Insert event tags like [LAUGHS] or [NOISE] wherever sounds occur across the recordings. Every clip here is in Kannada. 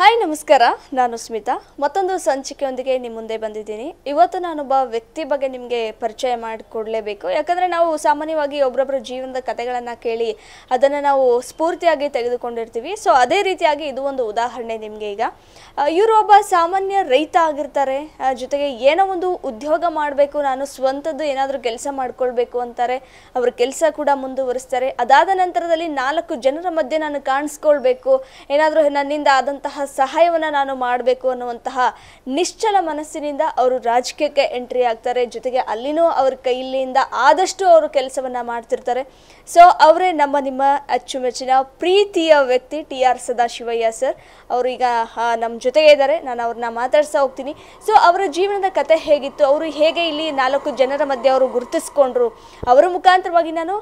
ಹಾಯ್ ನಮಸ್ಕಾರ ನಾನು ಸ್ಮಿತಾ ಮತ್ತೊಂದು ಸಂಚಿಕೆಯೊಂದಿಗೆ ನಿಮ್ಮ ಮುಂದೆ ಬಂದಿದ್ದೀನಿ ಇವತ್ತು ನಾನೊಬ್ಬ ವ್ಯಕ್ತಿ ಬಗ್ಗೆ ನಿಮಗೆ ಪರಿಚಯ ಮಾಡಿಕೊಡಲೇಬೇಕು ಯಾಕಂದರೆ ನಾವು ಸಾಮಾನ್ಯವಾಗಿ ಒಬ್ಬರೊಬ್ಬರ ಜೀವನದ ಕಥೆಗಳನ್ನು ಕೇಳಿ ಅದನ್ನು ನಾವು ಸ್ಫೂರ್ತಿಯಾಗಿ ತೆಗೆದುಕೊಂಡಿರ್ತೀವಿ ಸೊ ಅದೇ ರೀತಿಯಾಗಿ ಇದು ಒಂದು ಉದಾಹರಣೆ ನಿಮಗೆ ಈಗ ಇವರು ಒಬ್ಬ ಸಾಮಾನ್ಯ ರೈತ ಆಗಿರ್ತಾರೆ ಜೊತೆಗೆ ಏನೋ ಒಂದು ಉದ್ಯೋಗ ಮಾಡಬೇಕು ನಾನು ಸ್ವಂತದ್ದು ಏನಾದರೂ ಕೆಲಸ ಮಾಡಿಕೊಳ್ಬೇಕು ಅಂತಾರೆ ಅವ್ರ ಕೆಲಸ ಕೂಡ ಮುಂದುವರಿಸ್ತಾರೆ ಅದಾದ ನಂತರದಲ್ಲಿ ನಾಲ್ಕು ಜನರ ಮಧ್ಯೆ ನಾನು ಕಾಣಿಸ್ಕೊಳ್ಬೇಕು ಏನಾದರೂ ನನ್ನಿಂದ ಆದಂತಹ ಸಹಾಯವನ್ನು ನಾನು ಮಾಡಬೇಕು ಅನ್ನುವಂತಹ ನಿಶ್ಚಲ ಮನಸ್ಸಿನಿಂದ ಅವರು ರಾಜಕೀಯಕ್ಕೆ ಎಂಟ್ರಿ ಆಗ್ತಾರೆ ಜೊತೆಗೆ ಅಲ್ಲಿನೂ ಅವ್ರ ಕೈಲಿಂದ ಆದಷ್ಟು ಅವರು ಕೆಲಸವನ್ನು ಮಾಡ್ತಿರ್ತಾರೆ ಸೊ ಅವರೇ ನಮ್ಮ ನಿಮ್ಮ ಅಚ್ಚುಮೆಚ್ಚಿನ ಪ್ರೀತಿಯ ವ್ಯಕ್ತಿ ಟಿ ಆರ್ ಸದಾಶಿವಯ್ಯ ಸರ್ ಅವರೀಗ ನಮ್ಮ ಜೊತೆಗೆ ಇದ್ದಾರೆ ನಾನು ಅವ್ರನ್ನ ಮಾತಾಡ್ತಾ ಹೋಗ್ತೀನಿ ಸೊ ಅವರ ಜೀವನದ ಕತೆ ಹೇಗಿತ್ತು ಅವರು ಹೇಗೆ ಇಲ್ಲಿ ನಾಲ್ಕು ಜನರ ಮಧ್ಯೆ ಅವರು ಗುರುತಿಸ್ಕೊಂಡ್ರು ಅವರ ಮುಖಾಂತರವಾಗಿ ನಾನು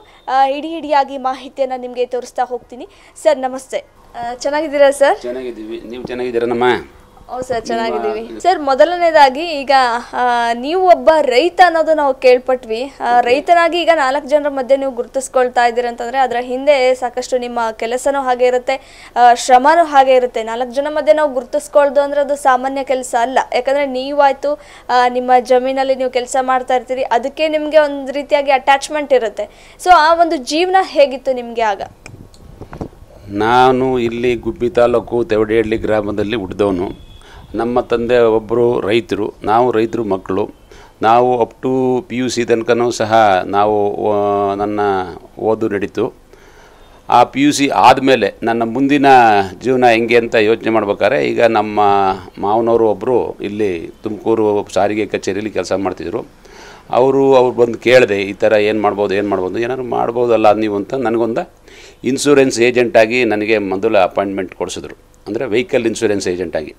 ಇಡೀ ಇಡಿಯಾಗಿ ಮಾಹಿತಿಯನ್ನು ನಿಮಗೆ ತೋರಿಸ್ತಾ ಹೋಗ್ತೀನಿ ಸರ್ ನಮಸ್ತೆ ಚೆನ್ನಾಗಿದ್ದೀರಾ ಸರ್ ಚೆನ್ನಾಗಿದ್ದೀವಿ ನೀವು ನಮ್ಮ ಹೌದು ಸರ್ ಚೆನ್ನಾಗಿದ್ದೀವಿ ಸರ್ ಮೊದಲನೇದಾಗಿ ಈಗ ನೀವು ಒಬ್ಬ ರೈತ ಅನ್ನೋದು ನಾವು ಕೇಳ್ಪಟ್ವಿ ರೈತನಾಗಿ ಈಗ ನಾಲ್ಕು ಜನರ ಮಧ್ಯೆ ನೀವು ಗುರುತಿಸ್ಕೊಳ್ತಾ ಇದ್ದೀರಾ ಅಂತಂದ್ರೆ ಅದರ ಹಿಂದೆ ಸಾಕಷ್ಟು ನಿಮ್ಮ ಕೆಲಸನೂ ಹಾಗೆ ಇರುತ್ತೆ ಶ್ರಮನೂ ಹಾಗೆ ಇರುತ್ತೆ ನಾಲ್ಕು ಜನ ಮಧ್ಯೆ ನಾವು ಗುರುತಿಸ್ಕೊಳ್ದು ಅಂದ್ರೆ ಅದು ಸಾಮಾನ್ಯ ಕೆಲಸ ಅಲ್ಲ ಯಾಕಂದ್ರೆ ನೀವಾಯ್ತು ಆ, ನಿಮ್ಮ ಜಮೀನಲ್ಲಿ ನೀವು ಕೆಲಸ ಮಾಡ್ತಾ ಇರ್ತೀರಿ ಅದಕ್ಕೆ ನಿಮಗೆ ಒಂದು ರೀತಿಯಾಗಿ ಅಟ್ಯಾಚ್ಮೆಂಟ್ ಇರುತ್ತೆ ಸೊ ಆ ಒಂದು ಜೀವನ ಹೇಗಿತ್ತು ನಿಮಗೆ ಆಗ ನಾನು ಇಲ್ಲಿ ಗುಬ್ಬಿ ತಾಲೂಕು ತೆವಡೇಹಳ್ಳಿ ಗ್ರಾಮದಲ್ಲಿ ಹುಟ್ಟಿದವನು ನಮ್ಮ ತಂದೆ ಒಬ್ಬರು ರೈತರು ನಾವು ರೈತರು ಮಕ್ಕಳು ನಾವು up to P U C ತನಕನೂ ಸಹ ನಾವು ನನ್ನ ಓದು ನಡೀತು ಆ ಪಿ ಯು ಸಿ ಆದಮೇಲೆ ನನ್ನ ಮುಂದಿನ ಜೀವನ ಹೆಂಗೆ ಅಂತ ಯೋಚನೆ ಮಾಡ್ಬೇಕಾದ್ರೆ ಈಗ ನಮ್ಮ ಮಾವನವರು ಒಬ್ಬರು ಇಲ್ಲಿ ತುಮಕೂರು ಸಾರಿಗೆ ಕಚೇರಿಯಲ್ಲಿ ಕೆಲಸ ಮಾಡ್ತಿದ್ರು ಅವರು ಅವ್ರು ಬಂದು ಕೇಳಿದೆ ಈ ಥರ ಏನು ಮಾಡ್ಬೋದು ಏನು ಮಾಡ್ಬೋದು ಏನಾದ್ರು ಮಾಡ್ಬೋದಲ್ಲ ನೀವು ಅಂತ ನನಗೊಂದು ಇನ್ಸೂರೆನ್ಸ್ ಏಜೆಂಟಾಗಿ ನನಗೆ ಮೊದಲು ಅಪಾಯಿಂಟ್ಮೆಂಟ್ ಕೊಡಿಸಿದ್ರು ಅಂದರೆ ವೆಹಿಕಲ್ ಇನ್ಸೂರೆನ್ಸ್ ಏಜೆಂಟಾಗಿ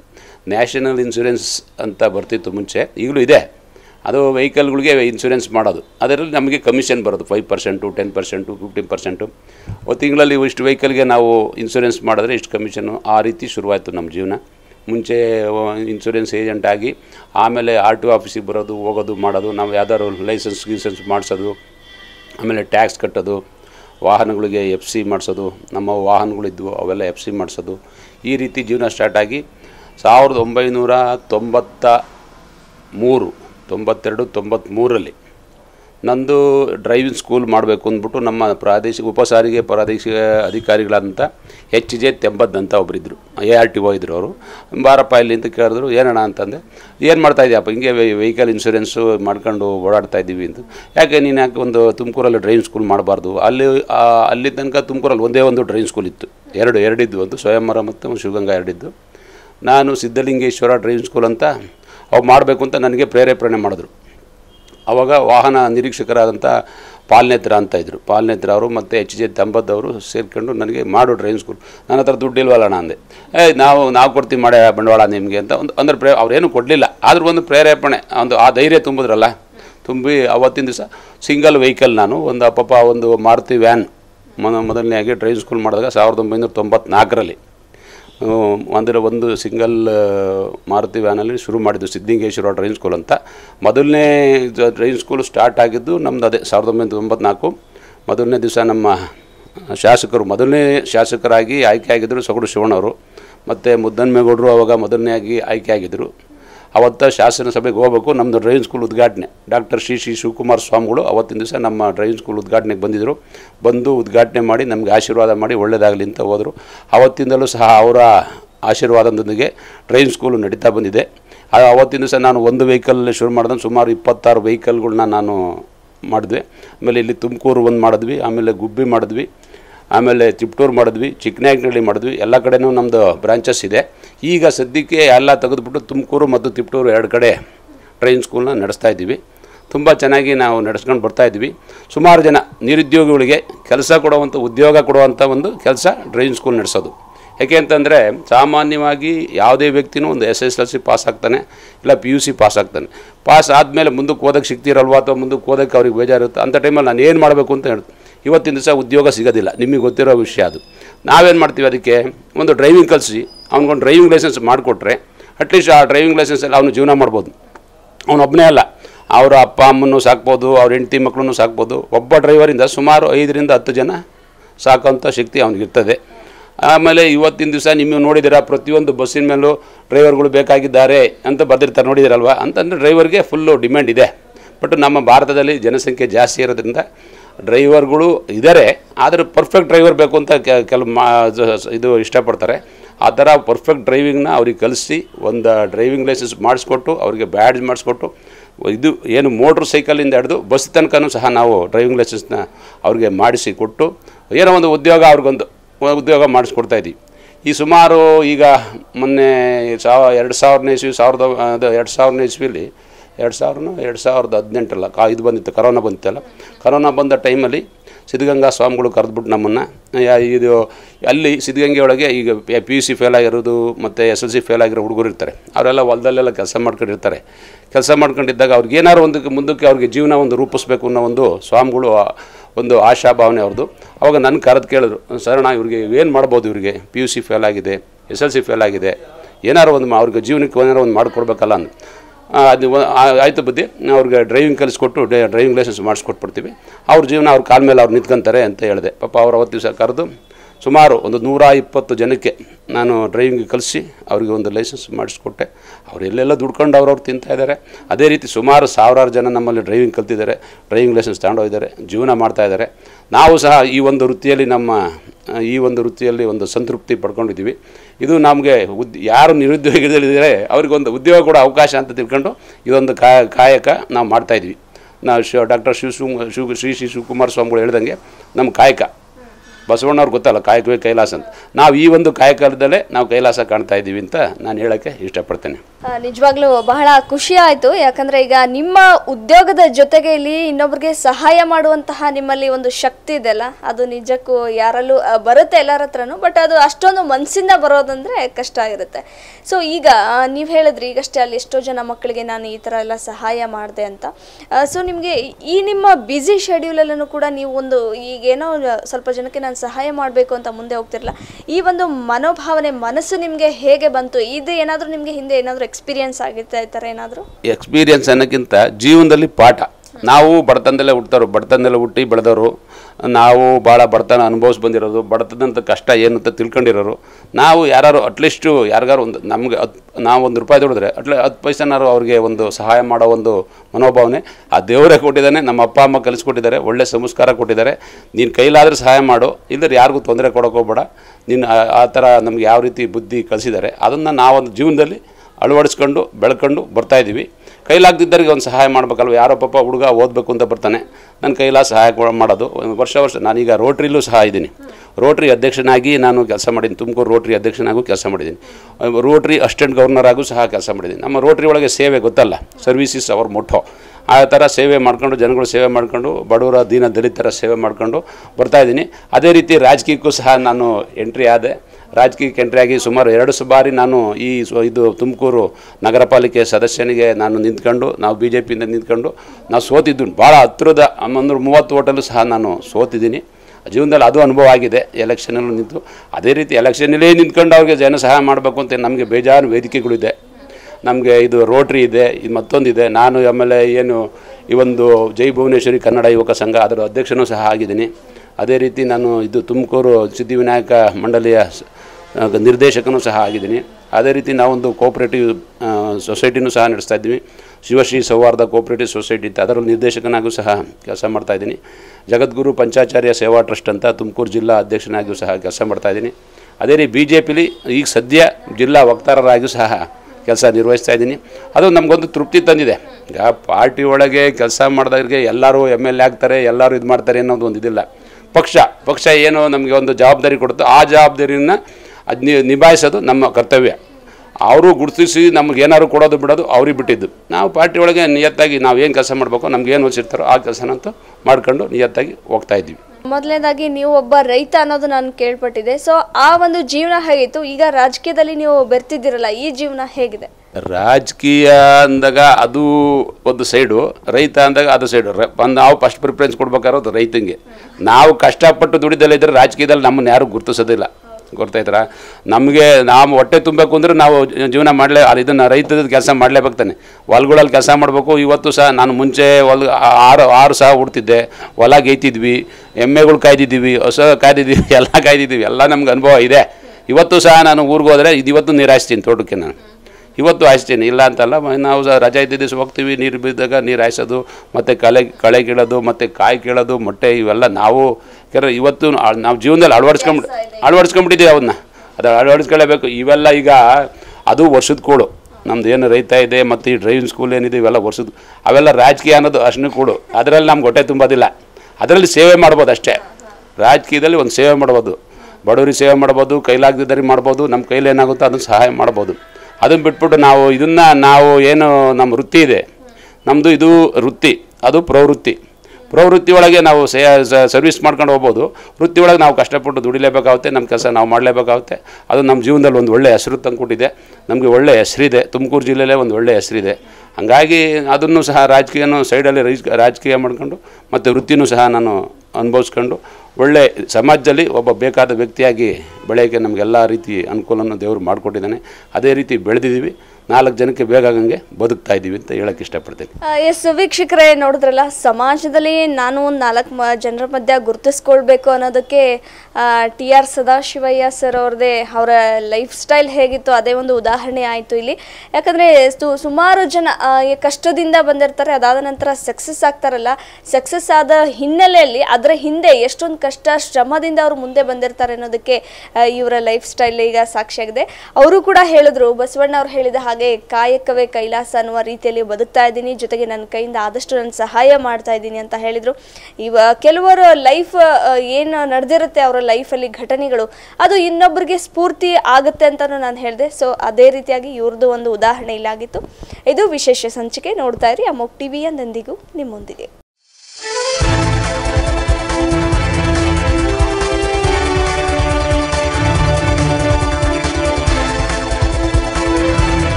ನ್ಯಾಷನಲ್ ಇನ್ಸೂರೆನ್ಸ್ ಅಂತ ಬರ್ತಿತ್ತು ಮುಂಚೆ ಈಗಲೂ ಇದೆ ಅದು ವೆಹಿಕಲ್ಗಳಿಗೆ ಇನ್ಸೂರೆನ್ಸ್ ಮಾಡೋದು ಅದರಲ್ಲಿ ನಮಗೆ ಕಮಿಷನ್ ಬರೋದು five percent ten percent fifteen percent ತಿಂಗಳಲ್ಲಿ ಇಷ್ಟು ವೆಹಿಕಲ್ಗೆ ನಾವು ಇನ್ಸೂರೆನ್ಸ್ ಮಾಡಿದ್ರೆ ಇಷ್ಟು ಕಮಿಷನು ಆ ರೀತಿ ಶುರುವಾಯಿತು ನಮ್ಮ ಜೀವನ ಮುಂಚೆ ಇನ್ಶೂರೆನ್ಸ್ ಏಜೆಂಟ್ ಆಗಿ ಆಮೇಲೆ ಆರ್ ಟಿ ಒ ಆಫೀಸಿಗೆ ಬರೋದು ಹೋಗೋದು ಮಾಡೋದು ನಾವು ಯಾವ್ದಾದ್ರು ಲೈಸೆನ್ಸ್ ಗೀಸೆನ್ಸ್ ಮಾಡಿಸೋದು ಆಮೇಲೆ ಟ್ಯಾಕ್ಸ್ ಕಟ್ಟೋದು ವಾಹನಗಳಿಗೆ ಎಫ್ ಸಿ ಮಾಡಿಸೋದು ನಮ್ಮ ವಾಹನಗಳಿದ್ವು ಅವೆಲ್ಲ ಎಫ್ ಸಿ ಮಾಡಿಸೋದು ಈ ರೀತಿ ಜೀವನ ಸ್ಟಾರ್ಟ್ ಆಗಿ ಸಾವಿರದ ಒಂಬೈನೂರ ತೊಂಬತ್ತ ಮೂರು ತೊಂಬತ್ತೆರಡು ತೊಂಬತ್ತ್ಮೂರರಲ್ಲಿ ನಂದು ಡ್ರೈವಿಂಗ್ ಸ್ಕೂಲ್ ಮಾಡಬೇಕು ಅಂದ್ಬಿಟ್ಟು ನಮ್ಮ ಪ್ರಾದೇಶಿಕ ಉಪಸಾರಿಗೆ ಪ್ರಾದೇಶಿಕ ಅಧಿಕಾರಿಗಳಂತ ಎಚ್ ಜೆ ತೆಂಬದ್ ಅಂತ ಒಬ್ಬರಿದ್ದರು ಎ ಆರ್ ಟಿ ಒ ಇದ್ದರು ಅವರು ಬಾರಪ್ಪ ಇಲ್ಲಿ ಅಂತ ಕೇಳಿದ್ರು ಏನಣ್ಣ ಅಂತಂದೆ ಏನು ಮಾಡ್ತಾ ಇದೆಯಪ್ಪ ಹಿಂಗೆ ವೆಹಿಕಲ್ ಇನ್ಶೂರೆನ್ಸು ಮಾಡ್ಕೊಂಡು ಓಡಾಡ್ತಾ ಇದ್ದೀವಿ ಅಂತ ಯಾಕೆ ನೀನು ಯಾಕೆ ಒಂದು ತುಮಕೂರಲ್ಲಿ ಡ್ರೈವಿಂಗ್ ಸ್ಕೂಲ್ ಮಾಡಬಾರ್ದು ಅಲ್ಲಿ ಅಲ್ಲಿ ತನಕ ತುಮಕೂರಲ್ಲಿ ಒಂದೇ ಒಂದು ಡ್ರೈವಿಂಗ್ ಸ್ಕೂಲ್ ಇತ್ತು ಎರಡು ಎರಡಿದ್ದು ಒಂದು ಸ್ವಯಂವರ ಮತ್ತು ಶಿವಗಂಗಾ ಎರಡಿದ್ದು ನಾನು ಸಿದ್ಧಲಿಂಗೇಶ್ವರ ಡ್ರೈವಿಂಗ್ ಸ್ಕೂಲ್ ಅಂತ ಅವು ಮಾಡಬೇಕು ಅಂತ ನನಗೆ ಪ್ರೇರೇಪಣೆ ಮಾಡಿದ್ರು ಆವಾಗ ವಾಹನ ನಿರೀಕ್ಷಕರಾದಂಥ ಪಾಲ್ನೇತ್ರ ಅಂತ ಇದ್ದರು ಪಾಲ್ನೇತ್ರ ಅವರು ಮತ್ತು ಎಚ್ ಜೆ ಅವರು ಸೇರಿಕೊಂಡು ನನಗೆ ಮಾಡು ಡ್ರೈವಿಂಗ್ ಸ್ಕೂಲ್ ನನ್ನ ಹತ್ರ ದುಡ್ಡು ಅಣ್ಣ ಅಂದೆ ಏಯ್ ನಾವು ನಾವು ಕೊಡ್ತೀವಿ ಮಾಡ್ಯ ಬಂಡವಾಳ ನಿಮಗೆ ಅಂತ ಒಂದು ಅಂದರೆ ಪ್ರೇ ಅವ್ರೇನು ಕೊಡಲಿಲ್ಲ ಆದರೂ ಒಂದು ಪ್ರೇರೇಪಣೆ ಒಂದು ಆ ಧೈರ್ಯ ತುಂಬಿದ್ರಲ್ಲ ತುಂಬಿ ಅವತ್ತಿನ ದಿವಸ ಸಿಂಗಲ್ ವೆಹಿಕಲ್ ನಾನು ಒಂದು ಅಪ್ಪಪ್ಪ ಒಂದು ಮಾರುತಿ ವ್ಯಾನ್ ಮೊದಲನೇ ಆಗಿ ಡ್ರೈವಿಂಗ್ ಸ್ಕೂಲ್ ಮಾಡಿದಾಗ ಸಾವಿರದ ಒಂಬೈನೂರ ತೊಂಬತ್ನಾಲ್ಕರಲ್ಲಿ ಅಂದರೆ ಒಂದು ಸಿಂಗಲ್ ಮಾರುತಿ ವ್ಯಾನಲ್ಲಿ ಶುರು ಮಾಡಿದ್ದು ಸಿದ್ದಿಂಗೇಶ್ವರ ಡ್ರೈವಿಂಗ್ ಸ್ಕೂಲ್ ಅಂತ ಮೊದಲನೇ ಡ್ರೈವಿಂಗ್ ಸ್ಕೂಲ್ ಸ್ಟಾರ್ಟ್ ಆಗಿದ್ದು ನಮ್ಮದು ಅದೇ ಸಾವಿರದ ಒಂಬೈನೂರ ತೊಂಬತ್ನಾಲ್ಕು ಮೊದಲನೇ ದಿವಸ ನಮ್ಮ ಶಾಸಕರು ಮೊದಲನೇ ಶಾಸಕರಾಗಿ ಆಯ್ಕೆ ಆಗಿದ್ದರು ಸೊಗಡು ಶಿವಣ್ಣವರು ಮತ್ತು ಮುದ್ದನ್ಮೇಗೌಡರು ಆವಾಗ ಮೊದಲನೇ ಆಗಿ ಆಯ್ಕೆ ಆಗಿದ್ದರು ಅವತ್ತು ಶಾಸನಸಭೆಗೆ ಹೋಗಬೇಕು ನಮ್ಮದು ಡ್ರೈವಿಂಗ್ ಸ್ಕೂಲ್ ಉದ್ಘಾಟನೆ ಡಾಕ್ಟರ್ ಶ್ರೀ ಶ್ರೀ ಶಿವಕುಮಾರ್ ಸ್ವಾಮಿಗಳು ಅವತ್ತಿನ ದಿವಸ ನಮ್ಮ ಡ್ರೈವಿಂಗ್ ಸ್ಕೂಲ್ ಉದ್ಘಾಟನೆಗೆ ಬಂದಿದ್ದರು ಬಂದು ಉದ್ಘಾಟನೆ ಮಾಡಿ ನಮಗೆ ಆಶೀರ್ವಾದ ಮಾಡಿ ಒಳ್ಳೆಯದಾಗಲಿ ಅಂತ ಹೋದರು ಅವತ್ತಿಂದಲೂ ಸಹ ಅವರ ಆಶೀರ್ವಾದದೊಂದಿಗೆ ಡ್ರೈವಿಂಗ್ ಸ್ಕೂಲು ನಡೀತಾ ಬಂದಿದೆ ಅವತ್ತಿನ ದಿವಸ ನಾನು ಒಂದು ವೆಹಿಕಲ್ ಶುರು ಮಾಡಿದ್ರೆ ಸುಮಾರು ಇಪ್ಪತ್ತಾರು ವೆಹಿಕಲ್ಗಳನ್ನ ನಾನು ಮಾಡಿದ್ವಿ ಆಮೇಲೆ ಇಲ್ಲಿ ತುಮಕೂರು ಒಂದು ಮಾಡಿದ್ವಿ ಆಮೇಲೆ ಗುಬ್ಬಿ ಮಾಡಿದ್ವಿ ಆಮೇಲೆ ತಿಪ್ಟೂರು ಮಾಡಿದ್ವಿ ಚಿಕ್ಕನಾಯಕನಹಳ್ಳಿ ಮಾಡಿದ್ವಿ ಎಲ್ಲ ಕಡೆನೂ ನಮ್ಮದು ಬ್ರಾಂಚಸ್ ಇದೆ ಈಗ ಸದ್ಯಕ್ಕೆ ಎಲ್ಲ ತೆಗೆದುಬಿಟ್ಟು ತುಮಕೂರು ಮತ್ತು ತಿಪ್ಟೂರು ಎರಡು ಕಡೆ ಟ್ರೈನ್ ಸ್ಕೂಲನ್ನ ನಡೆಸ್ತಾ ಇದ್ದೀವಿ ತುಂಬ ಚೆನ್ನಾಗಿ ನಾವು ನಡೆಸ್ಕೊಂಡು ಬರ್ತಾಯಿದ್ವಿ ಸುಮಾರು ಜನ ನಿರುದ್ಯೋಗಿಗಳಿಗೆ ಕೆಲಸ ಕೊಡುವಂಥ ಉದ್ಯೋಗ ಕೊಡುವಂಥ ಒಂದು ಕೆಲಸ ಡ್ರೈನ್ ಸ್ಕೂಲ್ ನಡೆಸೋದು ಯಾಕೆ ಅಂತಂದರೆ ಸಾಮಾನ್ಯವಾಗಿ ಯಾವುದೇ ವ್ಯಕ್ತಿನೂ ಒಂದು S S L C pass ಆಗ್ತಾನೆ ಇಲ್ಲ ಪಿ ಯು ಸಿ ಪಾಸ್ ಆಗ್ತಾನೆ ಪಾಸ್ ಆದಮೇಲೆ ಮುಂದಕ್ಕೆ ಓದೋಕ್ಕೆ ಸಿಗ್ತೀರಲ್ವ ಅಥವಾ ಮುಂದಕ್ಕೆ ಓದೋಕ್ಕೆ ಅವ್ರಿಗೆ ಬೇಜಾರಿರುತ್ತೆ ಅಂಥ ಟೈಮಲ್ಲಿ ನಾನು ಏನು ಮಾಡಬೇಕು ಅಂತ ಹೇಳ್ತೀನಿ ಇವತ್ತಿನ ದಿವಸ ಉದ್ಯೋಗ ಸಿಗೋದಿಲ್ಲ ನಿಮಗೆ ಗೊತ್ತಿರೋ ವಿಷಯ ಅದು ನಾವೇನು ಮಾಡ್ತೀವಿ ಅದಕ್ಕೆ ಒಂದು ಡ್ರೈವಿಂಗ್ ಕಲಿಸಿ ಅವ್ನಿಗೊಂದು ಡ್ರೈವಿಂಗ್ ಲೈಸೆನ್ಸ್ ಮಾಡಿಕೊಟ್ರೆ ಅಟ್ಲೀಸ್ಟ್ ಆ ಡ್ರೈವಿಂಗ್ ಲೈಸೆನ್ಸಲ್ಲಿ ಅವನು ಜೀವನ ಮಾಡ್ಬೋದು ಅವನೊಬ್ಬನೇ ಅಲ್ಲ ಅವರ ಅಪ್ಪ ಅಮ್ಮನ್ನು ಸಾಕ್ಬೋದು ಅವ್ರ ಹೆಂಡತಿ ಮಕ್ಕಳನ್ನು ಸಾಕ್ಬೋದು ಒಬ್ಬ ಡ್ರೈವರಿಂದ ಸುಮಾರು ಐದರಿಂದ ಹತ್ತು ಜನ ಸಾಕೋಂಥ ಶಕ್ತಿ ಅವನಿಗಿರ್ತದೆ ಆಮೇಲೆ ಇವತ್ತಿನ ದಿವಸ ನಿಮ್ಮ ನೋಡಿದಿರಾ ಪ್ರತಿಯೊಂದು ಬಸ್ಸಿನ ಮೇಲೂ ಡ್ರೈವರ್ಗಳು ಬೇಕಾಗಿದ್ದಾರೆ ಅಂತ ಬರೆದಿರ್ತಾರೆ ನೋಡಿದಿರಲ್ವ ಅಂತಂದರೆ ಡ್ರೈವರ್ಗೆ ಫುಲ್ಲು ಡಿಮ್ಯಾಂಡ್ ಇದೆ ಬಟ್ ನಮ್ಮ ಭಾರತದಲ್ಲಿ ಜನಸಂಖ್ಯೆ ಜಾಸ್ತಿ ಇರೋದ್ರಿಂದ ಡ್ರೈವರ್ಗಳು ಇದ್ದಾರೆ ಆದರೆ ಪರ್ಫೆಕ್ಟ್ ಡ್ರೈವರ್ ಬೇಕು ಅಂತ ಕೆಲವು ಮಾ ಇದು ಇಷ್ಟಪಡ್ತಾರೆ ಆ ಥರ ಪರ್ಫೆಕ್ಟ್ ಡ್ರೈವಿಂಗ್ನ ಅವ್ರಿಗೆ ಕಲಿಸಿ ಒಂದು ಡ್ರೈವಿಂಗ್ ಲೈಸೆನ್ಸ್ ಮಾಡಿಸ್ಕೊಟ್ಟು ಅವರಿಗೆ ಬ್ಯಾಡ್ಜ್ ಮಾಡಿಸ್ಕೊಟ್ಟು ಇದು ಏನು ಮೋಟ್ರ್ ಸೈಕಲಿಂದ ಹಿಡಿದು ಬಸ್ ತನಕನೂ ಸಹ ನಾವು ಡ್ರೈವಿಂಗ್ ಲೈಸೆನ್ಸ್ನ ಅವ್ರಿಗೆ ಮಾಡಿಸಿ ಕೊಟ್ಟು ಏನೋ ಒಂದು ಉದ್ಯೋಗ ಅವ್ರಿಗೊಂದು ಉದ್ಯೋಗ ಮಾಡಿಸ್ಕೊಡ್ತಾಯಿದ್ದೀವಿ ಈ ಸುಮಾರು ಈಗ ಮೊನ್ನೆ ಸಾವಿರ ಎರಡು ಸಾವಿರನೇ ಇಸ್ವಿ ಸಾವಿರದ ಎರಡು ಸಾವಿರನೇ ಇಸ್ವಿಲಿ ಎರಡು ಸಾವಿರನೂ ಎರಡು ಸಾವಿರದ ಹದಿನೆಂಟಲ್ಲ ಕಾ ಇದು ಬಂದಿತ್ತು ಕರೋನಾ ಬಂತಲ್ಲ ಕರೋನಾ ಬಂದ ಟೈಮಲ್ಲಿ ಸಿದ್ಧಗಂಗಾ ಸ್ವಾಮಿಗಳು ಕರೆದ್ಬಿಟ್ಟು ನಮ್ಮನ್ನು ಇದು ಅಲ್ಲಿ ಸಿದ್ಧಗಂಗೆ ಒಳಗೆ ಈಗ ಪಿ ಯು ಸಿ ಫೇಲ್ ಆಗಿರೋದು ಮತ್ತು ಎಸ್ ಎಲ್ ಸಿ ಫೇಲ್ ಆಗಿರೋ ಹುಡುಗರು ಇರ್ತಾರೆ ಅವರೆಲ್ಲ ಹೊಲದಲ್ಲೆಲ್ಲ ಕೆಲಸ ಮಾಡ್ಕೊಂಡಿರ್ತಾರೆ ಕೆಲಸ ಮಾಡ್ಕೊಂಡಿದ್ದಾಗ ಅವ್ರಿಗೆ ಏನಾರು ಒಂದು ಮುಂದಕ್ಕೆ ಅವ್ರಿಗೆ ಜೀವನ ಒಂದು ರೂಪಿಸ್ಬೇಕು ಅನ್ನೋ ಒಂದು ಸ್ವಾಮಿಗಳು ಒಂದು ಆಶಾಭಾವನೆ ಅವ್ರದ್ದು ಅವಾಗ ನನ್ನ ಕರೆದು ಕೇಳಿದ್ರು ಸರ್ ನಾ ಇವ್ರಿಗೆ ಏನು ಮಾಡ್ಬೋದು ಇವ್ರಿಗೆ ಪಿ ಯು ಸಿ ಫೇಲ್ ಆಗಿದೆ ಎಸ್ ಎಲ್ ಸಿ ಫೇಲ್ ಆಗಿದೆ ಏನಾರು ಒಂದು ಅವ್ರಿಗೆ ಜೀವನಕ್ಕೆ ಏನಾರು ಒಂದು ಮಾಡಿಕೊಡ್ಬೇಕಲ್ಲ ಅಂತ ಅದು ಆಯಿತು ಬುದ್ಧಿ ಅವ್ರಿಗೆ ಡ್ರೈವಿಂಗ್ ಕಲಿಸ್ಕೊಟ್ಟು ಡ್ರೈವಿಂಗ್ ಲೈಸೆನ್ಸ್ ಮಾಡಿಸ್ಕೊಟ್ಬಿಡ್ತೀವಿ ಅವ್ರ ಜೀವನ ಅವ್ರ ಕಾಲ ಮೇಲೆ ಅವ್ರು ನಿಂತ್ಕೊಂತಾರೆ ಅಂತ ಹೇಳಿದೆ ಪಾಪ ಅವ್ರು ಅವತ್ತು ದಿವಸ ಕರೆದು ಸುಮಾರು ಒಂದು ನೂರ ಇಪ್ಪತ್ತು ಜನಕ್ಕೆ ನಾನು ಡ್ರೈವಿಂಗ್ ಕಲಿಸಿ ಅವರಿಗೆ ಒಂದು ಲೈಸೆನ್ಸ್ ಮಾಡಿಸ್ಕೊಟ್ಟೆ ಅವರು ಎಲ್ಲೆಲ್ಲ ದುಡ್ಕೊಂಡು ಅವ್ರವ್ರು ತಿಂತಾಯಿದ್ದಾರೆ ಅದೇ ರೀತಿ ಸುಮಾರು ಸಾವಿರಾರು ಜನ ನಮ್ಮಲ್ಲಿ ಡ್ರೈವಿಂಗ್ ಕಲ್ತಿದ್ದಾರೆ ಡ್ರೈವಿಂಗ್ ಲೈಸೆನ್ಸ್ ತಗೊಂಡೋಗಿದ್ದಾರೆ ಜೀವನ ಮಾಡ್ತಾಯಿದ್ದಾರೆ ನಾವು ಸಹ ಈ ಒಂದು ವೃತ್ತಿಯಲ್ಲಿ ನಮ್ಮ ಈ ಒಂದು ವೃತ್ತಿಯಲ್ಲಿ ಒಂದು ಸಂತೃಪ್ತಿ ಪಡ್ಕೊಂಡಿದ್ದೀವಿ ಇದು ನಮಗೆ ಉದ್ ಯಾರು ನಿರುದ್ಯೋಗಿದಲ್ಲಿದ್ದಾರೆ ಅವ್ರಿಗೊಂದು ಉದ್ಯೋಗ ಕೂಡ ಅವಕಾಶ ಅಂತ ತಿಳ್ಕೊಂಡು ಇದೊಂದು ಕಾಯಕ ನಾವು ಮಾಡ್ತಾಯಿದ್ವಿ ನಾವು ಶಿವ ಡಾಕ್ಟರ್ ಶಿವ ಶಿವ ಶ್ರೀ ಶ್ರೀ ಶಿವಕುಮಾರ ಸ್ವಾಮಿಗಳು ಹೇಳ್ದಂಗೆ ನಮ್ಮ ಕಾಯಕ ಬಸವಣ್ಣವ್ರು ಗೊತ್ತಲ್ಲ ಕಾಯಕವೇ ಕೈಲಾಸ ಅಂತ ನಾವು ಈ ಒಂದು ಕಾಯಕಾಲದಲ್ಲೇ ನಾವು ಕೈಲಾಸ ಕಾಣ್ತಾ ಇದ್ದೀವಿ ಅಂತ ನಾನು ಹೇಳೋಕ್ಕೆ ಇಷ್ಟಪಡ್ತೇನೆ ನಿಜವಾಗ್ಲೂ ಬಹಳ ಖುಷಿ ಆಯಿತು ಯಾಕಂದರೆ ಈಗ ನಿಮ್ಮ ಉದ್ಯೋಗದ ಜೊತೆಗೆ ಇಲ್ಲಿ ಇನ್ನೊಬ್ರಿಗೆ ಸಹಾಯ ಮಾಡುವಂತಹ ನಿಮ್ಮಲ್ಲಿ ಒಂದು ಶಕ್ತಿ ಇದೆ ಅಲ್ಲ ಅದು ನಿಜಕ್ಕೂ ಯಾರಲ್ಲೂ ಬರುತ್ತೆ ಎಲ್ಲರ ಹತ್ರನೂ ಬಟ್ ಅದು ಅಷ್ಟೊಂದು ಮನಸ್ಸಿಂದ ಬರೋದಂದ್ರೆ ಕಷ್ಟ ಆಗಿರುತ್ತೆ ಸೊ ಈಗ ನೀವು ಹೇಳಿದ್ರಿ ಈಗಷ್ಟೇ ಅಲ್ಲಿ ಎಷ್ಟೋ ಜನ ಮಕ್ಕಳಿಗೆ ನಾನು ಈ ಥರ ಎಲ್ಲ ಸಹಾಯ ಮಾಡಿದೆ ಅಂತ ಸೊ ನಿಮಗೆ ಈ ನಿಮ್ಮ ಬ್ಯುಸಿ ಶೆಡ್ಯೂಲಲ್ಲೂ ಕೂಡ ನೀವು ಒಂದು ಈಗೇನೋ ಸ್ವಲ್ಪ ಜನಕ್ಕೆ ನಾನು ಸಹಾಯ ಮಾಡಬೇಕು ಅಂತ ಮುಂದೆ ಹೋಗ್ತಿರಲ್ಲ ಈ ಒಂದು ಮನೋಭಾವನೆ ಮನಸ್ಸು ನಿಮಗೆ ಹೇಗೆ ಬಂತು ಇದು ಏನಾದರೂ ನಿಮಗೆ ಹಿಂದೆ ಏನಾದರೂ ಎಕ್ಸ್ಪೀರಿಯನ್ಸ್ ಆಗಿರ್ತಾ ಇರ್ತಾರೆ ಏನಾದರೂ ಎಕ್ಸ್ಪೀರಿಯನ್ಸ್ ಅನ್ನೋಕ್ಕಿಂತ ಜೀವನದಲ್ಲಿ ಪಾಠ ನಾವು ಬಡತನದಲ್ಲೇ ಹುಟ್ಟೋರು ಬಡತನದಲ್ಲೇ ಹುಟ್ಟಿ ಬೆಳೆದವರು ನಾವು ಭಾಳ ಬಡತನ ಅನುಭವಿಸಿ ಬಂದಿರೋದು ಬಡತನದ ಕಷ್ಟ ಏನು ಅಂತ ತಿಳ್ಕೊಂಡಿರೋರು ನಾವು ಯಾರು ಅಟ್ಲೀಸ್ಟು ಯಾರಿಗಾರು ಒಂದು ನಮಗೆ ಹತ್ತು ನಾವು ಒಂದು ರೂಪಾಯಿ ದುಡಿದ್ರೆ ಅಟ್ಲ ಹತ್ತು ಪೈಸನಾರು ಅವ್ರಿಗೆ ಒಂದು ಸಹಾಯ ಮಾಡೋ ಒಂದು ಮನೋಭಾವನೆ ಆ ದೇವರೇ ಕೊಟ್ಟಿದ್ದಾನೆ ನಮ್ಮ ಅಪ್ಪ ಅಮ್ಮ ಕಲಿಸ್ಕೊಟ್ಟಿದ್ದಾರೆ ಒಳ್ಳೆ ಸಂಸ್ಕಾರ ಕೊಟ್ಟಿದ್ದಾರೆ ನೀನು ಕೈಲಾದರೂ ಸಹಾಯ ಮಾಡು ಇಲ್ಲದ್ರೆ ಯಾರಿಗೂ ತೊಂದರೆ ಕೊಡೋಕೋಗ್ಬೇಡ ನೀನು ಆ ಥರ ನಮ್ಗೆ ಯಾವ ರೀತಿ ಬುದ್ಧಿ ಕಲಿಸಿದ್ದಾರೆ ಅದನ್ನು ನಾವೊಂದು ಜೀವನದಲ್ಲಿ ಅಳವಡಿಸ್ಕೊಂಡು ಬೆಳ್ಕೊಂಡು ಬರ್ತಾಯಿದ್ದೀವಿ ಕೈಲಾಗ್ದಿದ್ದರಿಗೆ ಒಂದು ಸಹಾಯ ಮಾಡಬೇಕಲ್ವ ಯಾರೋ ಪಾಪ ಹುಡುಗ ಓದಬೇಕು ಅಂತ ಬರ್ತಾನೆ ನನ್ನ ಕೈಲಾಗ ಸಹಾಯ ಮಾಡೋದು ವರ್ಷ ವರ್ಷ ನಾನೀಗ ರೋಟ್ರಿಲೂ ಸಹ ಇದ್ದೀನಿ ರೋಟ್ರಿ ಅಧ್ಯಕ್ಷನಾಗಿ ನಾನು ಕೆಲಸ ಮಾಡಿದ್ದೀನಿ ತುಮಕೂರು ರೋಟ್ರಿ ಅಧ್ಯಕ್ಷನಾಗೂ ಕೆಲಸ ಮಾಡಿದ್ದೀನಿ ರೋಟ್ರಿ ಅಸ್ಟೆಂಟ್ ಗವರ್ನರ್ ಆಗು ಸಹ ಕೆಲಸ ಮಾಡಿದ್ದೀನಿ ನಮ್ಮ ರೋಟ್ರಿ ಒಳಗೆ ಸೇವೆ ಗೊತ್ತಲ್ಲ ಸರ್ವೀಸಸ್ ಅವ್ರ ಮೊಟ್ಟೋ ಆ ಥರ ಸೇವೆ ಮಾಡ್ಕೊಂಡು ಜನಗಳು ಸೇವೆ ಮಾಡ್ಕೊಂಡು ಬಡವರ ದೀನ ದಲಿತರ ಸೇವೆ ಮಾಡ್ಕೊಂಡು ಬರ್ತಾಯಿದ್ದೀನಿ ಅದೇ ರೀತಿ ರಾಜಕೀಯಕ್ಕೂ ಸಹ ನಾನು ಎಂಟ್ರಿ ಆದೆ ರಾಜಕೀಯ ಆಗಿ ಸುಮಾರು ಎರಡು ಬಾರಿ ನಾನು ಈ ಇದು ತುಮಕೂರು ನಗರ ಪಾಲಿಕೆ ಸದಸ್ಯನಿಗೆ ನಾನು ನಿಂತ್ಕೊಂಡು ನಾವು ಬಿ ಜೆ ಪಿಯಿಂದ ನಿಂತ್ಕೊಂಡು ನಾವು ಸೋತಿದ್ದು ಭಾಳ ಹತ್ತಿರದ ಒಂದು ಮೂವತ್ತು ಓಟಲ್ಲೂ ಸಹ ನಾನು ಸೋತಿದ್ದೀನಿ ಜೀವನದಲ್ಲಿ ಅದು ಅನುಭವ ಆಗಿದೆ ಎಲೆಕ್ಷನಲ್ಲೂ ನಿಂತು ಅದೇ ರೀತಿ ಎಲೆಕ್ಷನಲ್ಲೇ ನಿಂತ್ಕೊಂಡು ಅವ್ರಿಗೆ ಜನ ಸಹಾಯ ಮಾಡಬೇಕು ಅಂತ ನಮಗೆ ಬೇಜಾರು ವೇದಿಕೆಗಳಿದೆ ನಮಗೆ ಇದು ರೋಟ್ರಿ ಇದೆ ಇದು ಮತ್ತೊಂದಿದೆ ನಾನು ಆಮೇಲೆ ಏನು ಈ ಒಂದು ಜೈ ಭುವನೇಶ್ವರಿ ಕನ್ನಡ ಯುವಕ ಸಂಘ ಅದರ ಅಧ್ಯಕ್ಷನೂ ಸಹ ಆಗಿದ್ದೀನಿ ಅದೇ ರೀತಿ ನಾನು ಇದು ತುಮಕೂರು ಸಿದ್ಧಿವಿನಾಯಕ ಮಂಡಳಿಯ ನಿರ್ದೇಶಕನೂ ಸಹ ಆಗಿದ್ದೀನಿ ಅದೇ ರೀತಿ ನಾವೊಂದು ಕೋಪ್ರೇಟಿವ್ ಸೊಸೈಟಿನೂ ಸಹ ನಡೆಸ್ತಾ ಇದ್ದೀವಿ ಶಿವಶ್ರೀ ಸೌಹಾರ್ದ ಕೋಪರೇಟಿವ್ ಸೊಸೈಟಿ ಅಂತ ಅದರಲ್ಲಿ ನಿರ್ದೇಶಕನಾಗೂ ಸಹ ಕೆಲಸ ಮಾಡ್ತಾ ಇದ್ದೀನಿ ಜಗದ್ಗುರು ಪಂಚಾಚಾರ್ಯ ಸೇವಾ ಟ್ರಸ್ಟ್ ಅಂತ ತುಮಕೂರು ಜಿಲ್ಲಾ ಅಧ್ಯಕ್ಷನಾಗಿಯೂ ಸಹ ಕೆಲಸ ಮಾಡ್ತಾಯಿದ್ದೀನಿ ಅದೇ ರೀತಿ ಬಿ ಜೆ ಪಿಲಿ ಈಗ ಸದ್ಯ ಜಿಲ್ಲಾ ವಕ್ತಾರರಾಗಿಯೂ ಸಹ ಕೆಲಸ ನಿರ್ವಹಿಸ್ತಾ ಇದ್ದೀನಿ ಅದು ನಮಗೊಂದು ತೃಪ್ತಿ ತಂದಿದೆ ಈಗ ಪಾರ್ಟಿ ಒಳಗೆ ಕೆಲಸ ಮಾಡಿದವರಿಗೆ ಎಲ್ಲರೂ ಎಮ್ ಎಲ್ ಎ ಆಗ್ತಾರೆ ಎಲ್ಲರೂ ಇದು ಮಾಡ್ತಾರೆ ಅನ್ನೋದು ಒಂದು ಇದಿಲ್ಲ ಪಕ್ಷ ಪಕ್ಷ ಏನೋ ನಮಗೆ ಒಂದು ಜವಾಬ್ದಾರಿ ಕೊಡುತ್ತೋ ಆ ಜವಾಬ್ದಾರಿಯನ್ನು ಅದು ನಿಭಾಯಿಸೋದು ನಮ್ಮ ಕರ್ತವ್ಯ ಅವರು ಗುರುತಿಸಿ ನಮ್ಗೆ ಏನಾದ್ರು ಕೊಡೋದು ಬಿಡೋದು ಅವ್ರಿಗೆ ಬಿಟ್ಟಿದ್ದು ನಾವು ಪಾರ್ಟಿ ಒಳಗೆ ನಿಯತ್ತಾಗಿ ನಾವು ಏನು ಕೆಲಸ ಮಾಡಬೇಕು ನಮ್ಗೆ ಏನು ಓದಿಸಿರ್ತಾರೋ ಆ ಕೆಲಸನಂತೂ ಮಾಡ್ಕೊಂಡು ನಿಯತ್ತಾಗಿ ಹೋಗ್ತಾ ಇದ್ದೀವಿ ಮೊದಲನೇದಾಗಿ ನೀವು ಒಬ್ಬ ರೈತ ಅನ್ನೋದು ನಾನು ಕೇಳ್ಪಟ್ಟಿದೆ ಸೊ ಆ ಒಂದು ಜೀವನ ಹೇಗಿತ್ತು ಈಗ ರಾಜಕೀಯದಲ್ಲಿ ನೀವು ಬೆರ್ತಿದ್ದೀರಲ್ಲ ಈ ಜೀವನ ಹೇಗಿದೆ ರಾಜಕೀಯ ಅಂದಾಗ ಅದು ಒಂದು ಸೈಡು ರೈತ ಅಂದಾಗ ಅದು ಸೈಡು ನಾವು ಫಸ್ಟ್ ಪ್ರಿಫರೆನ್ಸ್ ಕೊಡ್ಬೇಕಾರೋದು ರೈತಂಗೆ ನಾವು ಕಷ್ಟಪಟ್ಟು ದುಡಿದಲ್ಲಿದ್ದರೆ ರಾಜಕೀಯದಲ್ಲಿ ನಮ್ಮನ್ನು ಯಾರು ಗುರುತಿಸೋದಿಲ್ಲ ಗೊತ್ತಾಯ್ತಾರ ನಮಗೆ ನಾವು ಹೊಟ್ಟೆ ತುಂಬಬೇಕು ಅಂದ್ರೆ ನಾವು ಜೀವನ ಮಾಡಲೇ ಅದು ಇದನ್ನು ರೈತದ ಕೆಲಸ ಮಾಡಲೇಬೇಕು ತಾನೆ ಹೊಲ್ಗಳಲ್ಲಿ ಕೆಲಸ ಮಾಡಬೇಕು ಇವತ್ತು ಸಹ ನಾನು ಮುಂಚೆ ಹೊಲ್ ಆರು ಆರು ಸಹ ಹುಡ್ತಿದ್ದೆ ಹೊಲ ಗೇಯ್ತಿದ್ವಿ ಎಮ್ಮೆಗಳು ಕಾಯ್ದಿದ್ದೀವಿ ಹೊಸ ಕಾಯ್ದಿದ್ದೀವಿ [LAUGHS] ಎಲ್ಲ ಕಾಯ್ದಿದ್ದೀವಿ ಎಲ್ಲ ನಮ್ಗೆ ಅನುಭವ ಇದೆ ಇವತ್ತು ಸಹ ನಾನು ಊರಿಗೆ ಹೋದರೆ ಇದು ಇವತ್ತು ನೀರಾಯಿಸ್ತೀನಿ ತೋಟಕ್ಕೆ ನಾನು ಇವತ್ತು ಹಾಯಿಸ್ತೀನಿ ಇಲ್ಲ ಅಂತಲ್ಲ ನಾವು ರಜಾ ಇದ್ದ ದಿವಸ ಹೋಗ್ತೀವಿ ನೀರು ಬಿದ್ದಾಗ ನೀರು ಹಾಯಿಸೋದು ಮತ್ತು ಕಳೆ ಕಳೆ ಕೀಳೋದು ಮತ್ತು ಕಾಯಿ ಕೀಳೋದು ಮೊಟ್ಟೆ ಇವೆಲ್ಲ ನಾವು ಯಾಕಂದರೆ ಇವತ್ತು ನಾವು ಜೀವನದಲ್ಲಿ ಅಳವಡಿಸ್ಕೊಂಬಿಟ್ಟು ಅಳವಡಿಸ್ಕೊಂಬಿಟ್ಟಿದ್ದೀವಿ ಅವನ್ನ ಅದು ಅಳವಡಿಸ್ಕೊಳ್ಳೇಬೇಕು ಇವೆಲ್ಲ ಈಗ ಅದು ವರ್ಷದ ಕೂಡು ನಮ್ದು ಏನು ರೈತ ಇದೆ ಮತ್ತು ಈ ಡ್ರೈವಿಂಗ್ ಸ್ಕೂಲ್ ಏನಿದೆ ಇವೆಲ್ಲ ವರ್ಷದ ಅವೆಲ್ಲ ರಾಜಕೀಯ ಅನ್ನೋದು ಅಷ್ಟನ್ನು ಕೂಡು ಅದರಲ್ಲಿ ನಮ್ಗೆ ಹೊಟ್ಟೆ ತುಂಬೋದಿಲ್ಲ ಅದರಲ್ಲಿ ಸೇವೆ ಮಾಡ್ಬೋದು ಅಷ್ಟೇ ರಾಜಕೀಯದಲ್ಲಿ ಒಂದು ಸೇವೆ ಮಾಡ್ಬೋದು ಬಡವರಿಗೆ ಸೇವೆ ಮಾಡ್ಬೋದು ಕೈಲಾಗದಿದ್ದರಿಗೆ ಮಾಡ್ಬೋದು ನಮ್ಮ ಏನಾಗುತ್ತೋ ಅದನ್ನು ಸಹಾಯ ಮಾಡ್ಬೋದು ಅದನ್ನು ಬಿಟ್ಬಿಟ್ಟು ನಾವು ಇದನ್ನು ನಾವು ಏನು ನಮ್ಮ ವೃತ್ತಿ ಇದೆ ನಮ್ಮದು ಇದು ವೃತ್ತಿ ಅದು ಪ್ರವೃತ್ತಿ ಪ್ರವೃತ್ತಿ ಒಳಗೆ ನಾವು ಸರ್ವಿಸ್ ಮಾಡ್ಕೊಂಡು ಹೋಗ್ಬೋದು ವೃತ್ತಿ ಒಳಗೆ ನಾವು ಕಷ್ಟಪಟ್ಟು ದುಡಿಲೇಬೇಕಾಗುತ್ತೆ ನಮ್ಮ ಕೆಲಸ ನಾವು ಮಾಡಲೇಬೇಕಾಗುತ್ತೆ ಅದು ನಮ್ಮ ಜೀವನದಲ್ಲಿ ಒಂದು ಒಳ್ಳೆಯ ಹೆಸರು ತಂದುಕೊಟ್ಟಿದೆ ನಮಗೆ ಒಳ್ಳೆಯ ಹೆಸರಿದೆ ತುಮಕೂರು ಜಿಲ್ಲೆಯಲ್ಲೇ ಒಂದು ಒಳ್ಳೆಯ ಹೆಸರಿದೆ ಹಾಗಾಗಿ ಅದನ್ನು ಸಹ ರಾಜಕೀಯನೂ ಸೈಡಲ್ಲಿ ರಾಜಕೀಯ ಮಾಡ್ಕೊಂಡು ಮತ್ತು ವೃತ್ತಿನೂ ಸಹ ನಾನು ಅನುಭವಿಸ್ಕೊಂಡು ಒಳ್ಳೆ ಸಮಾಜದಲ್ಲಿ ಒಬ್ಬ ಬೇಕಾದ ವ್ಯಕ್ತಿಯಾಗಿ ಬೆಳೆಯೋಕ್ಕೆ ನಮಗೆಲ್ಲ ರೀತಿ ಅನುಕೂಲನ ದೇವರು ಮಾಡಿಕೊಟ್ಟಿದ್ದಾನೆ ಅದೇ ರೀತಿ ಬೆಳೆದಿದ್ದೀವಿ ನಾಲ್ಕು ಜನಕ್ಕೆ ಬೇಗ ಆಗಂಗೆ ಬದುಕ್ತಾ ಇದ್ದೀವಿ ಅಂತ ಹೇಳಕ್ ಇಷ್ಟಪಡ್ತೀನಿ ಎಸ್ ವೀಕ್ಷಕರೇ ನೋಡಿದ್ರಲ್ಲ ಸಮಾಜದಲ್ಲಿ ನಾನು ಒಂದು ನಾಲ್ಕು ಜನರ ಮಧ್ಯ ಗುರುತಿಸ್ಕೊಳ್ಬೇಕು ಅನ್ನೋದಕ್ಕೆ ಟಿ ಆರ್ ಸದಾಶಿವಯ್ಯ ಸರ್ ಅವ್ರದೇ ಅವರ ಲೈಫ್ ಸ್ಟೈಲ್ ಹೇಗಿತ್ತು ಅದೇ ಒಂದು ಉದಾಹರಣೆ ಆಯಿತು ಇಲ್ಲಿ ಯಾಕಂದರೆ ಸುಮಾರು ಜನ ಕಷ್ಟದಿಂದ ಬಂದಿರ್ತಾರೆ ಅದಾದ ನಂತರ ಸಕ್ಸಸ್ ಆಗ್ತಾರಲ್ಲ ಸಕ್ಸಸ್ ಆದ ಹಿನ್ನೆಲೆಯಲ್ಲಿ ಅದರ ಹಿಂದೆ ಎಷ್ಟೊಂದು ಕಷ್ಟ ಶ್ರಮದಿಂದ ಅವರು ಮುಂದೆ ಬಂದಿರ್ತಾರೆ ಅನ್ನೋದಕ್ಕೆ ಇವರ ಲೈಫ್ ಸ್ಟೈಲ್ ಈಗ ಸಾಕ್ಷಿಯಾಗಿದೆ ಅವರು ಕೂಡ ಹೇಳಿದ್ರು ಬಸವಣ್ಣ ಅವರು ಹೇಳಿದ ಹಾಗೆ ಹಾಗೆ ಕಾಯಕವೇ ಕೈಲಾಸ ಅನ್ನುವ ರೀತಿಯಲ್ಲಿ ಬದುಕ್ತಾ ಇದ್ದೀನಿ ಜೊತೆಗೆ ನನ್ನ ಕೈಯಿಂದ ಆದಷ್ಟು ನಾನು ಸಹಾಯ ಮಾಡ್ತಾ ಇದ್ದೀನಿ ಅಂತ ಹೇಳಿದರು ಇವ ಕೆಲವರು ಲೈಫ್ ಏನು ನಡೆದಿರುತ್ತೆ ಅವರ ಲೈಫಲ್ಲಿ ಘಟನೆಗಳು ಅದು ಇನ್ನೊಬ್ಬರಿಗೆ ಸ್ಫೂರ್ತಿ ಆಗುತ್ತೆ ಅಂತಲೂ ನಾನು ಹೇಳಿದೆ ಸೊ ಅದೇ ರೀತಿಯಾಗಿ ಇವ್ರದ್ದು ಒಂದು ಉದಾಹರಣೆ ಇಲ್ಲಾಗಿತ್ತು ಇದು ವಿಶೇಷ ಸಂಚಿಕೆ ನೋಡ್ತಾ ಇರಿ ಅಮೋಕ್ ನಂದಿಗೂ ನಿಮ್ಮೊಂದಿಗೆ